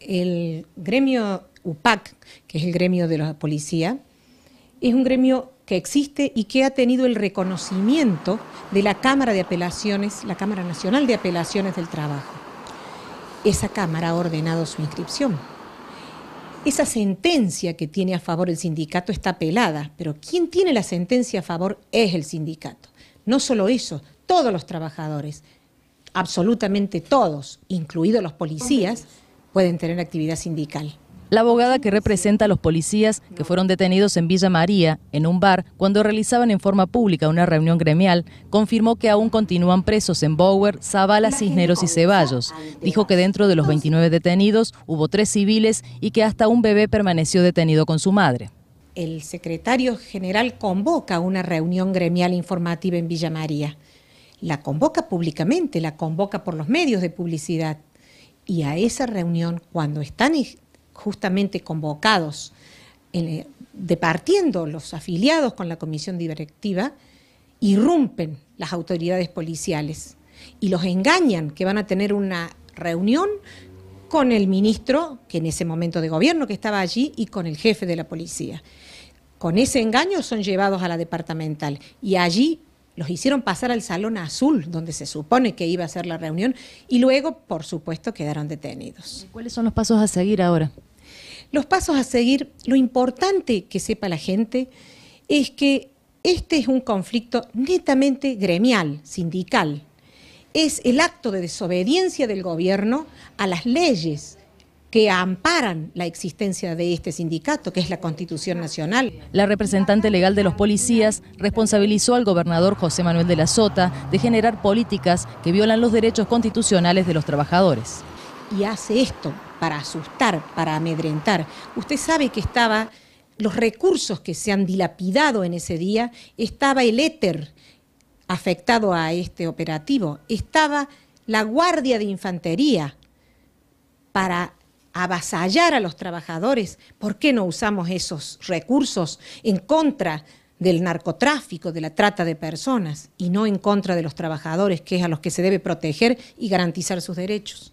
El gremio UPAC, que es el gremio de la policía, es un gremio que existe y que ha tenido el reconocimiento de la Cámara de Apelaciones, la Cámara Nacional de Apelaciones del Trabajo. Esa Cámara ha ordenado su inscripción. Esa sentencia que tiene a favor el sindicato está apelada, pero quien tiene la sentencia a favor es el sindicato. No solo eso, todos los trabajadores, absolutamente todos, incluidos los policías, pueden tener actividad sindical. La abogada que representa a los policías que fueron detenidos en Villa María, en un bar, cuando realizaban en forma pública una reunión gremial, confirmó que aún continúan presos en Bower, Zavala, Cisneros y Ceballos. Dijo que dentro de los 29 detenidos hubo tres civiles y que hasta un bebé permaneció detenido con su madre. El secretario general convoca una reunión gremial informativa en Villa María. La convoca públicamente, la convoca por los medios de publicidad y a esa reunión, cuando están justamente convocados, eh, departiendo los afiliados con la comisión directiva, irrumpen las autoridades policiales y los engañan que van a tener una reunión con el ministro, que en ese momento de gobierno que estaba allí, y con el jefe de la policía. Con ese engaño son llevados a la departamental y allí los hicieron pasar al Salón Azul, donde se supone que iba a ser la reunión, y luego, por supuesto, quedaron detenidos. ¿Cuáles son los pasos a seguir ahora? Los pasos a seguir, lo importante que sepa la gente es que este es un conflicto netamente gremial, sindical. Es el acto de desobediencia del gobierno a las leyes que amparan la existencia de este sindicato, que es la Constitución Nacional. La representante legal de los policías responsabilizó al gobernador José Manuel de la Sota de generar políticas que violan los derechos constitucionales de los trabajadores. Y hace esto para asustar, para amedrentar. Usted sabe que estaba los recursos que se han dilapidado en ese día, estaba el éter afectado a este operativo, estaba la Guardia de Infantería para avasallar a los trabajadores, ¿por qué no usamos esos recursos en contra del narcotráfico, de la trata de personas y no en contra de los trabajadores, que es a los que se debe proteger y garantizar sus derechos?